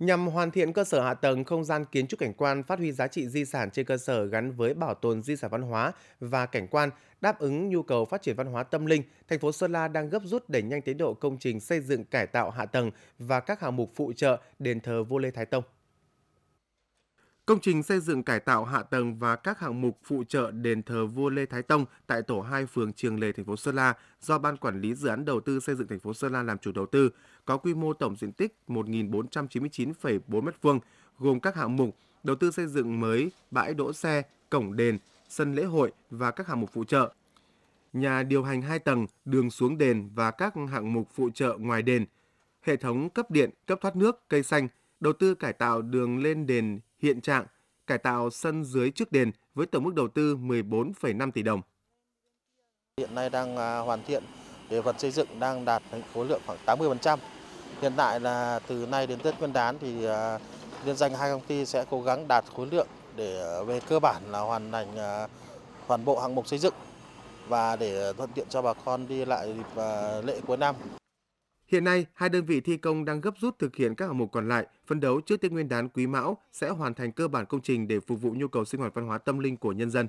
nhằm hoàn thiện cơ sở hạ tầng không gian kiến trúc cảnh quan phát huy giá trị di sản trên cơ sở gắn với bảo tồn di sản văn hóa và cảnh quan đáp ứng nhu cầu phát triển văn hóa tâm linh thành phố sơn la đang gấp rút đẩy nhanh tiến độ công trình xây dựng cải tạo hạ tầng và các hạng mục phụ trợ đền thờ vua lê thái tông Công trình xây dựng cải tạo hạ tầng và các hạng mục phụ trợ đền thờ vua Lê Thái Tông tại tổ 2 phường Trường Lề, thành phố Sơn La do Ban Quản lý Dự án Đầu tư xây dựng thành phố Sơn La làm chủ đầu tư, có quy mô tổng diện tích 1.499,4 m2, gồm các hạng mục đầu tư xây dựng mới, bãi đỗ xe, cổng đền, sân lễ hội và các hạng mục phụ trợ. Nhà điều hành 2 tầng, đường xuống đền và các hạng mục phụ trợ ngoài đền, hệ thống cấp điện, cấp thoát nước, cây xanh, đầu tư cải tạo đường lên đền hiện trạng, cải tạo sân dưới trước đền với tổng mức đầu tư 14,5 tỷ đồng. Hiện nay đang à, hoàn thiện, đề vật xây dựng đang đạt khối lượng khoảng 80%. Hiện tại là từ nay đến Tết Nguyên đán thì à, liên danh hai công ty sẽ cố gắng đạt khối lượng để à, về cơ bản là hoàn thành toàn bộ hạng mục xây dựng và để thuận tiện cho bà con đi lại dịp lễ cuối năm. Hiện nay, hai đơn vị thi công đang gấp rút thực hiện các hạng mục còn lại, Phân đấu trước Tết Nguyên đán Quý Mão sẽ hoàn thành cơ bản công trình để phục vụ nhu cầu sinh hoạt văn hóa tâm linh của nhân dân.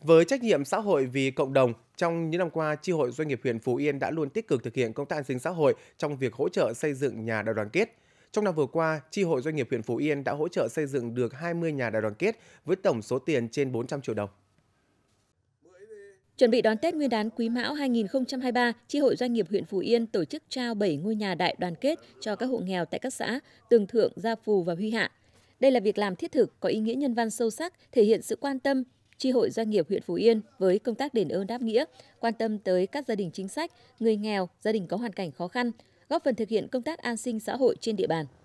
Với trách nhiệm xã hội vì cộng đồng, trong những năm qua, Chi hội Doanh nghiệp huyện Phú Yên đã luôn tích cực thực hiện công tác an sinh xã hội trong việc hỗ trợ xây dựng nhà đại đoàn kết. Trong năm vừa qua, Chi hội Doanh nghiệp huyện Phú Yên đã hỗ trợ xây dựng được 20 nhà đại đoàn kết với tổng số tiền trên 400 triệu đồng. Chuẩn bị đón Tết Nguyên đán Quý Mão 2023, Chi hội Doanh nghiệp huyện Phú Yên tổ chức trao 7 ngôi nhà đại đoàn kết cho các hộ nghèo tại các xã Tường Thượng, Gia Phù và Huy Hạ. Đây là việc làm thiết thực có ý nghĩa nhân văn sâu sắc, thể hiện sự quan tâm Chi hội Doanh nghiệp huyện Phú Yên với công tác đền ơn đáp nghĩa, quan tâm tới các gia đình chính sách, người nghèo, gia đình có hoàn cảnh khó khăn, góp phần thực hiện công tác an sinh xã hội trên địa bàn.